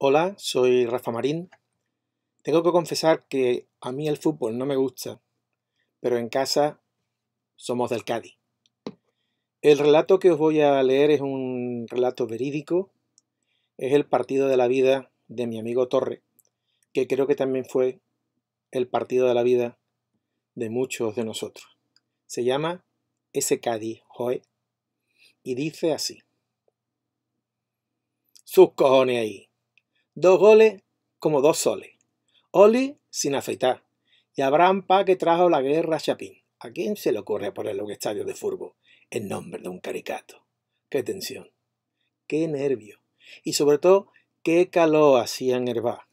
Hola, soy Rafa Marín. Tengo que confesar que a mí el fútbol no me gusta, pero en casa somos del Cádiz. El relato que os voy a leer es un relato verídico, es el partido de la vida de mi amigo Torre, que creo que también fue el partido de la vida de muchos de nosotros. Se llama Ese Cádiz, Joe, y dice así. Sus cojones ahí. Dos goles como dos soles. Oli sin afeitar. Y Abraham Pa que trajo la guerra a Chapín. ¿A quién se le ocurre ponerle un estadio de furbo en nombre de un caricato? Qué tensión, qué nervio y sobre todo qué calor hacía en Herbá.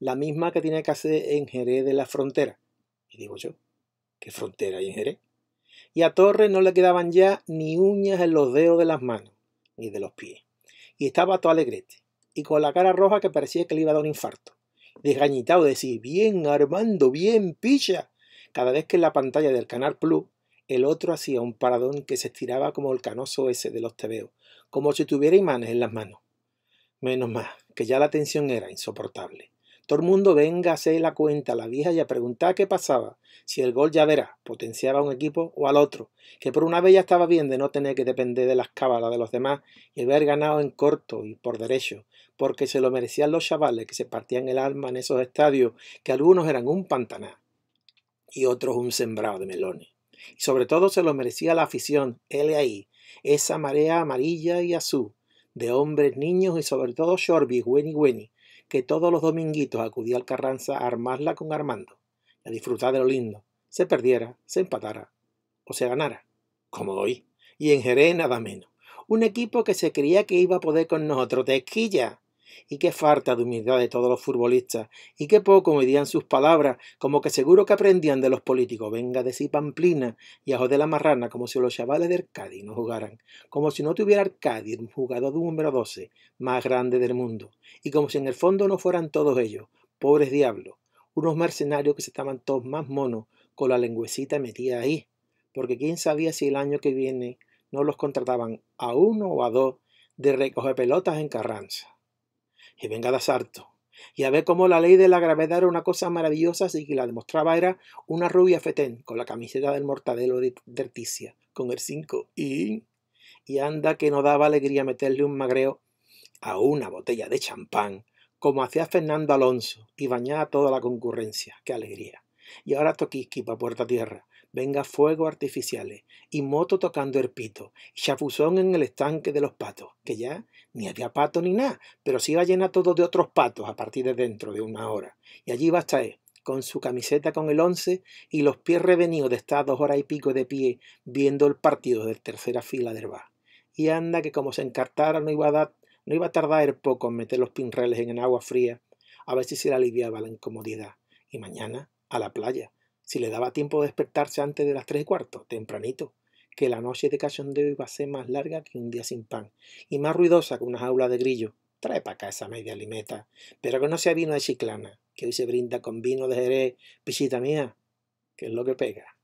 La misma que tiene que hacer en Jerez de la frontera. Y digo yo, ¿qué frontera hay en Jerez? Y a Torres no le quedaban ya ni uñas en los dedos de las manos, ni de los pies. Y estaba todo alegrete y con la cara roja que parecía que le iba a dar un infarto. Desgañitado decía, bien Armando, bien pilla. Cada vez que en la pantalla del Canal Plus el otro hacía un paradón que se estiraba como el canoso ese de los tebeos, como si tuviera imanes en las manos. Menos mal, que ya la tensión era insoportable. Todo el mundo venga a hacer la cuenta a la vieja y a preguntar qué pasaba. Si el gol ya verá, potenciaba a un equipo o al otro, que por una vez ya estaba bien de no tener que depender de las cábalas de los demás y haber ganado en corto y por derecho, porque se lo merecían los chavales que se partían el alma en esos estadios, que algunos eran un pantaná y otros un sembrado de melones. Y sobre todo se lo merecía la afición, ahí, esa marea amarilla y azul, de hombres, niños y sobre todo Shorby, Wenny Wenny, que todos los dominguitos acudía al Carranza a armarla con Armando y a disfrutar de lo lindo, se perdiera, se empatara o se ganara, como hoy, y en Jerez nada menos. Un equipo que se creía que iba a poder con nosotros, tequilla, y qué falta de humildad de todos los futbolistas, y qué poco medían sus palabras, como que seguro que aprendían de los políticos, venga de sí pamplina y ajo de la marrana, como si los chavales de Cádiz no jugaran, como si no tuviera el un jugador de número 12, más grande del mundo, y como si en el fondo no fueran todos ellos, pobres diablos, unos mercenarios que se estaban todos más monos, con la lengüecita metida ahí, porque quién sabía si el año que viene no los contrataban a uno o a dos de recoger pelotas en Carranza y venga de sarto Y a ver cómo la ley de la gravedad era una cosa maravillosa, así que la demostraba era una rubia fetén con la camiseta del mortadelo de, articia, con el 5. Y, y anda que no daba alegría meterle un magreo a una botella de champán, como hacía Fernando Alonso, y bañaba toda la concurrencia. ¡Qué alegría! Y ahora pa puerta tierra, venga fuego artificiales, y moto tocando el pito, chapuzón en el estanque de los patos, que ya ni había pato ni nada, pero se iba a llenar todo de otros patos a partir de dentro de una hora. Y allí va a con su camiseta con el once y los pies revenidos de estar dos horas y pico de pie viendo el partido de tercera fila de bar. Y anda que como se encartara no iba a dar, no iba a tardar poco en meter los pinreles en agua fría, a ver si se le aliviaba la incomodidad. Y mañana a la playa, si le daba tiempo de despertarse antes de las tres y cuarto, tempranito, que la noche de cachondeo iba a ser más larga que un día sin pan, y más ruidosa que una jaula de grillo. Trae para acá esa media limeta, pero que no sea vino de chiclana, que hoy se brinda con vino de Jerez, pichita mía, que es lo que pega.